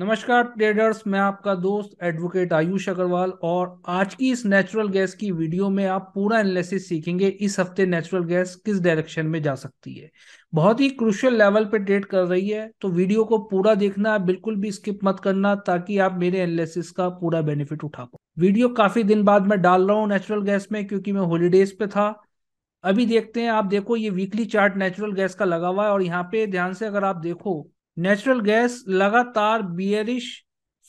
नमस्कार ट्रेडर्स मैं आपका दोस्त एडवोकेट आयुष अग्रवाल और आज की इस नेचुरल गैस की वीडियो में आप पूरा एनालिसिस सीखेंगे इस हफ्ते नेचुरल गैस किस डायरेक्शन में जा सकती है बहुत ही क्रुशियल लेवल पे ट्रेड कर रही है तो वीडियो को पूरा देखना बिल्कुल भी स्किप मत करना ताकि आप मेरे एनालिसिस का पूरा बेनिफिट उठा पाओ वीडियो काफी दिन बाद मैं डाल रहा हूँ नेचुरल गैस में क्योंकि मैं हॉलीडेज पे था अभी देखते हैं आप देखो ये वीकली चार्ट नेचुरल गैस का लगा हुआ है और यहाँ पे ध्यान से अगर आप देखो नेचुरल गैस लगातार बियरिश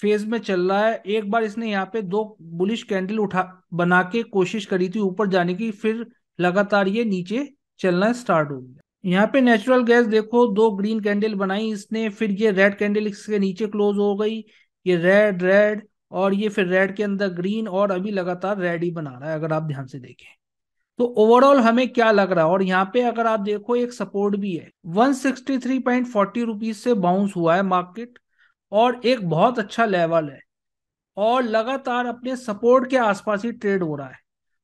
फेज में चल रहा है एक बार इसने यहाँ पे दो बुलिश कैंडल उठा बना के कोशिश करी थी ऊपर जाने की फिर लगातार ये नीचे चलना स्टार्ट हो गया यहाँ पे नेचुरल गैस देखो दो ग्रीन कैंडल बनाई इसने फिर ये रेड कैंडल इसके नीचे क्लोज हो गई ये रेड रेड और ये फिर रेड के अंदर ग्रीन और अभी लगातार रेड ही बना रहा है अगर आप ध्यान से देखें तो ओवरऑल हमें क्या लग रहा है और यहाँ पे अगर आप देखो एक सपोर्ट भी है 163.40 रुपीस से बाउंस हुआ है मार्केट और एक बहुत अच्छा लेवल है और लगातार अपने सपोर्ट के आसपास ही ट्रेड हो रहा है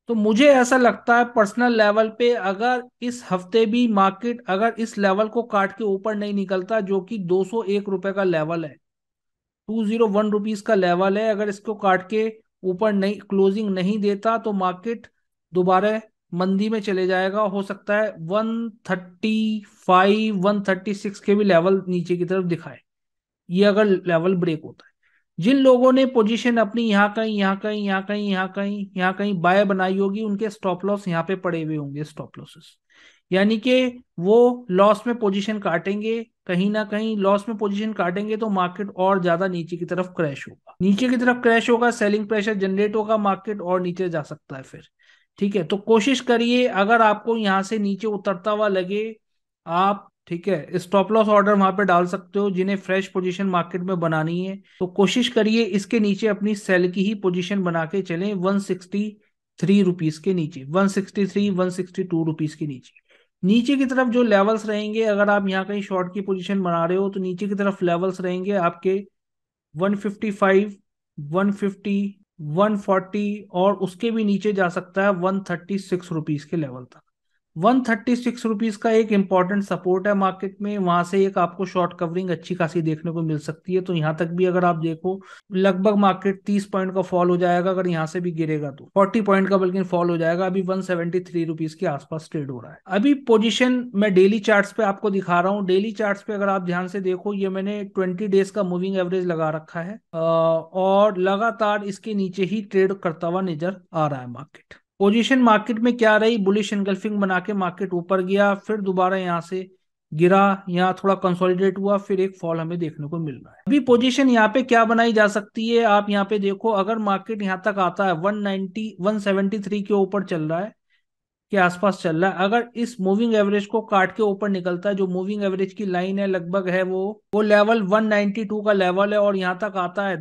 तो मुझे ऐसा लगता है पर्सनल लेवल पे अगर इस हफ्ते भी मार्केट अगर इस लेवल को काट के ऊपर नहीं निकलता जो कि दो सौ एक रुपए का लेवल है टू जीरो वन रुपीज का लेवल है अगर इसको काट के ऊपर नहीं क्लोजिंग नहीं देता तो मार्केट दोबारा मंदी में चले जाएगा हो सकता है 135 136 के भी लेवल नीचे की तरफ दिखाए ये अगर लेवल ब्रेक होता है जिन लोगों ने पोजीशन अपनी यहाँ कहीं यहाँ कहीं यहाँ कहीं यहाँ कहीं यहाँ कहीं बाय बनाई होगी उनके स्टॉप लॉस यहाँ पे पड़े हुए होंगे स्टॉप लॉसेस यानी कि वो लॉस में पोजीशन काटेंगे कहीं ना कहीं लॉस में पोजीशन काटेंगे तो मार्केट और ज्यादा नीचे की तरफ क्रैश होगा नीचे की तरफ क्रैश होगा सेलिंग प्रेशर जनरेट होगा मार्केट और नीचे जा सकता है फिर ठीक है तो कोशिश करिए अगर आपको यहाँ से नीचे उतरता हुआ लगे आप ठीक है स्टॉप लॉस ऑर्डर वहां पे डाल सकते हो जिन्हें फ्रेश पोजीशन मार्केट में बनानी है तो कोशिश करिए इसके नीचे अपनी सेल की ही पोजीशन बना के चले वन सिक्सटी थ्री रुपीज के नीचे one sixty three one sixty two rupees के नीचे नीचे की तरफ जो लेवल्स रहेंगे अगर आप यहाँ कहीं शॉर्ट की पोजीशन बना रहे हो तो नीचे की तरफ लेवल्स रहेंगे आपके one fifty five one fifty 140 और उसके भी नीचे जा सकता है वन थर्टी सिक्स रुपीज के लेवल तक वन थर्टी सिक्स रुपीज का एक इंपॉर्टेंट सपोर्ट है मार्केट में वहां से एक आपको शॉर्ट कवरिंग अच्छी खासी देखने को मिल सकती है तो यहाँ तक भी अगर आप देखो लगभग मार्केट तीस पॉइंट का फॉल हो जाएगा अगर यहाँ से भी गिरेगा तो फोर्टी पॉइंट का बल्कि फॉल हो जाएगा अभी वन सेवेंटी थ्री रुपीज के आसपास ट्रेड हो रहा है अभी पोजिशन मैं डेली चार्ट पे आपको दिखा रहा हूँ डेली चार्ट पे अगर आप ध्यान से देखो ये मैंने ट्वेंटी डेज का मूविंग एवरेज लगा रखा है और लगातार इसके नीचे ही ट्रेड करता हुआ नजर आ रहा है मार्केट पोजीशन मार्केट में क्या रही बुलिश इनगल्फिंग बना के मार्केट ऊपर गया फिर दोबारा यहाँ से गिरा यहाँ थोड़ा कंसोलिडेट हुआ फिर एक फॉल हमें देखने को मिल रहा है अभी पोजीशन यहाँ पे क्या बनाई जा सकती है आप यहाँ पे देखो अगर मार्केट यहाँ तक आता है 190 173 के ऊपर चल रहा है के आसपास चल रहा है अगर इस मूविंग एवरेज को काट के ऊपर निकलता है जो मूविंग एवरेज की लाइन है लगभग है वो वो लेवल 192 का लेवल है और यहाँ तक आता है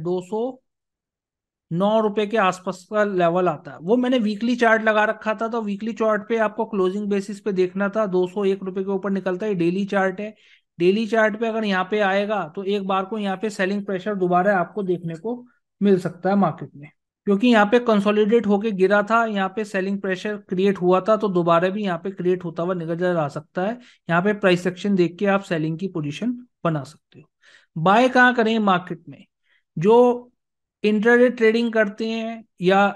नौ रुपए के आसपास का लेवल आता है वो मैंने वीकली चार्ट लगा रखा था तो वीकली चार्ट पे आपको क्लोजिंग बेसिस पे देखना था दो सौ एक रुपए के ऊपर निकलता है डेली चार्ट है डेली चार्ट पे अगर यहाँ पे आएगा तो एक बार को यहाँ पे सेलिंग प्रेशर दोबारा आपको देखने को मिल सकता है मार्केट में क्योंकि यहाँ पे कंसोलिडेट होके गिरा था यहाँ पे सेलिंग प्रेशर क्रिएट हुआ था तो दोबारा भी यहाँ पे क्रिएट होता हुआ निकल आ सकता है यहाँ पे प्राइस सेक्शन देख के आप सेलिंग की पोजिशन बना सकते हो बाय कहाँ करें मार्केट में जो इंटरडे ट्रेडिंग करते हैं या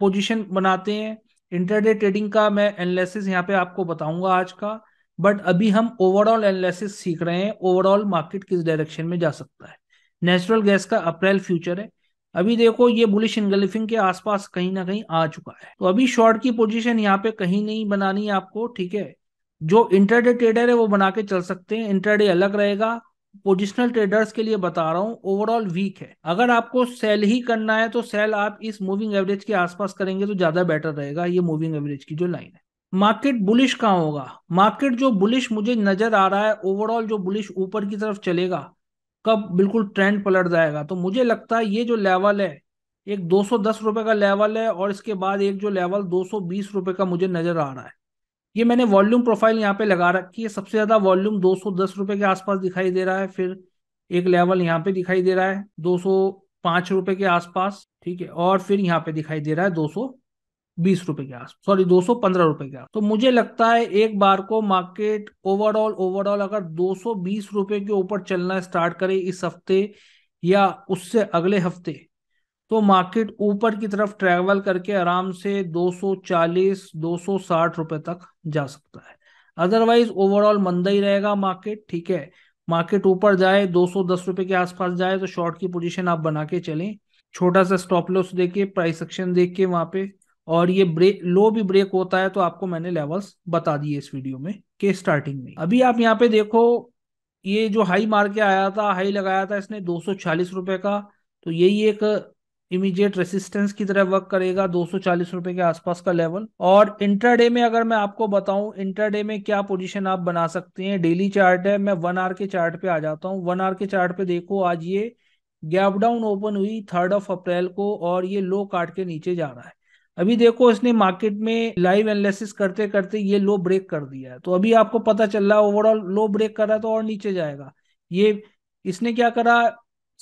पोजीशन बनाते हैं इंटरडे ट्रेडिंग का मैं एनालिसिस यहाँ पे आपको बताऊंगा आज का बट अभी हम ओवरऑल एनालिसिस सीख रहे हैं ओवरऑल मार्केट किस डायरेक्शन में जा सकता है नेचुरल गैस का अप्रैल फ्यूचर है अभी देखो ये बुलिश इंगलिफिंग के आसपास कहीं ना कहीं आ चुका है तो अभी शॉर्ट की पोजीशन यहाँ पे कहीं नहीं बनानी है आपको ठीक है जो इंटरडे ट्रेडर है वो बना के चल सकते हैं इंटरडे अलग रहेगा पोजिशनल ट्रेडर्स के लिए बता रहा हूँ ओवरऑल वीक है अगर आपको सेल ही करना है तो सेल आप इस मूविंग एवरेज के आसपास करेंगे तो ज्यादा बेटर रहेगा ये मूविंग एवरेज की जो लाइन है मार्केट बुलिश कहाँ होगा मार्केट जो बुलिश मुझे नजर आ रहा है ओवरऑल जो बुलिश ऊपर की तरफ चलेगा कब बिल्कुल ट्रेंड पलट जाएगा तो मुझे लगता है ये जो लेवल है एक दो सौ दस रुपए का लेवल है और इसके बाद एक जो लेवल दो सौ बीस रुपए का मुझे नजर आ रहा है ये मैंने वॉल्यूम प्रोफाइल यहाँ पे लगा रखी है सबसे ज्यादा वॉल्यूम दो सौ दस रुपए के आसपास दिखाई दे रहा है फिर एक लेवल यहाँ पे दिखाई दे रहा है दो सौ पांच रुपए के आसपास ठीक है और फिर यहाँ पे दिखाई दे रहा है दो बीस रुपए के आसपास सॉरी दो सौ पंद्रह रुपए के आसपास तो मुझे लगता है एक बार को मार्केट ओवरऑल ओवरऑल अगर दो सौ बीस रुपए के ऊपर चलना स्टार्ट करे इस हफ्ते या उससे अगले हफ्ते तो मार्केट ऊपर की तरफ ट्रैवल करके आराम से 240 260 रुपए तक जा सकता है अदरवाइज ओवरऑल मंदा ही रहेगा मार्केट ठीक है मार्केट ऊपर जाए 210 रुपए के आसपास जाए तो शॉर्ट की पोजीशन आप बना के चलें छोटा सा स्टॉप लॉस देखिए प्राइस एक्शन देख के वहां पे और ये ब्रेक लो भी ब्रेक होता है तो आपको मैंने लेवल्स बता दिए इस वीडियो में के स्टार्टिंग में अभी आप यहाँ पे देखो ये जो हाई मार के आया था हाई लगाया था इसने दो सौ का तो यही एक इमीडिएट रेसिस्टेंस की तरह वर्क करेगा दो सौ के आसपास का लेवल और इंट्राडे में अगर मैं आपको बताऊं इंट्राडे में क्या पोजीशन आप बना सकते हैं डेली चार्ट है मैं वन आर के चार्ट पे आ जाता हूं वन आर के चार्ट पे देखो आज ये गैप डाउन ओपन हुई थर्ड ऑफ अप्रैल को और ये लो काट के नीचे जा रहा है अभी देखो इसने मार्केट में लाइव एनालिसिस करते करते ये लो ब्रेक कर दिया है तो अभी आपको पता चल रहा है ओवरऑल लो ब्रेक कर रहा है तो और नीचे जाएगा ये इसने क्या करा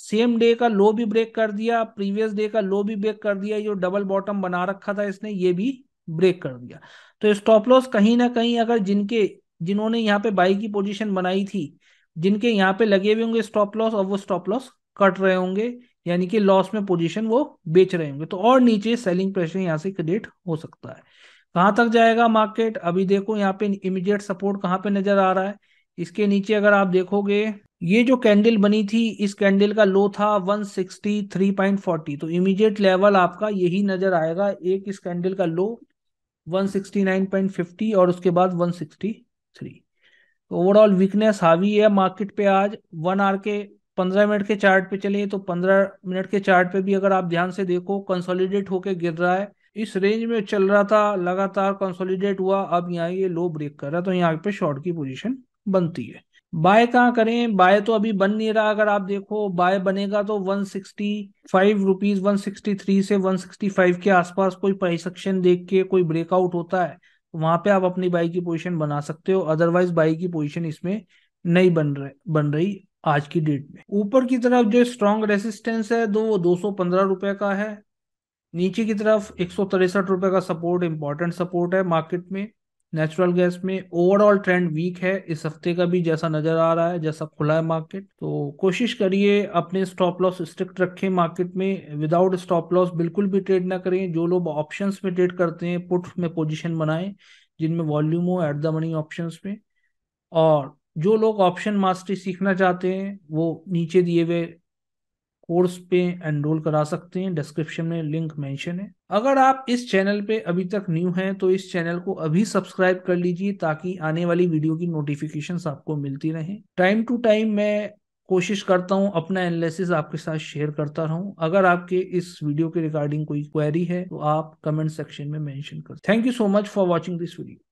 सेम डे का लो भी ब्रेक कर दिया प्रीवियस डे का लो भी ब्रेक कर दिया जो डबल बॉटम बना रखा था इसने ये भी ब्रेक कर दिया तो स्टॉप लॉस कहीं ना कहीं अगर जिनके जिन्होंने यहाँ पे बाई की पोजीशन बनाई थी जिनके यहाँ पे लगे हुए होंगे स्टॉप लॉस और वो स्टॉप लॉस कट रहे होंगे यानी कि लॉस में पोजीशन वो बेच रहे होंगे तो और नीचे सेलिंग प्रेशर यहाँ से क्रिएट हो सकता है कहां तक जाएगा मार्केट अभी देखो यहाँ पे इमीडिएट सपोर्ट कहाँ पे नजर आ रहा है इसके नीचे अगर आप देखोगे ये जो कैंडल बनी थी इस कैंडल का लो था 163.40 तो इमीडिएट लेवल आपका यही नजर आएगा एक इस कैंडल का लो 169.50 और उसके बाद 163 ओवरऑल वीकनेस हावी है मार्केट पे आज वन आर के पंद्रह मिनट के चार्ट पे चले तो पंद्रह मिनट के चार्ट पे भी अगर आप ध्यान से देखो कंसोलिडेट होके गिर रहा है इस रेंज में चल रहा था लगातार कंसोलिडेट हुआ अब यहाँ ये लो ब्रेक कर रहा है तो यहाँ पे शॉर्ट की पोजिशन बनती है बाय कहाँ करें बाय तो अभी बन नहीं रहा अगर आप देखो बाय बनेगा तो one sixty five rupees one sixty three से वन सिक्सटी फाइव के आसपास कोई प्राइस एक्शन देख के कोई ब्रेकआउट होता है वहां पे आप अपनी बाई की पोजीशन बना सकते हो अदरवाइज बाई की पोजीशन इसमें नहीं बन रहे बन रही आज की डेट में ऊपर की तरफ जो स्ट्रॉन्ग रेसिस्टेंस है दो वो दो सौ पंद्रह रुपए का है नीचे की तरफ एक सौ तिरसठ रुपए का सपोर्ट इंपॉर्टेंट सपोर्ट है मार्केट में नेचुरल गैस में ओवरऑल ट्रेंड वीक है इस हफ्ते का भी जैसा नजर आ रहा है जैसा खुला है मार्केट तो कोशिश करिए अपने स्टॉप लॉस स्ट्रिक्ट रखें मार्केट में विदाउट स्टॉप लॉस बिल्कुल भी ट्रेड ना करें जो लोग ऑप्शंस में ट्रेड करते हैं पुट में पोजीशन बनाएं जिनमें वॉल्यूम हो एट द मनी ऑप्शन में और जो लोग ऑप्शन मास्टरी सीखना चाहते हैं वो नीचे दिए हुए कोर्स पे एनरोल करा सकते हैं डिस्क्रिप्शन में लिंक मेंशन है अगर आप इस चैनल पे अभी तक न्यू हैं तो इस चैनल को अभी सब्सक्राइब कर लीजिए ताकि आने वाली वीडियो की नोटिफिकेशन आपको मिलती रहे टाइम टू टाइम मैं कोशिश करता हूं अपना एनालिसिस आपके साथ शेयर करता रहूं अगर आपके इस वीडियो के रिगार्डिंग कोई क्वेरी है तो आप कमेंट सेक्शन में मेंशन कर thank you so much for watching this video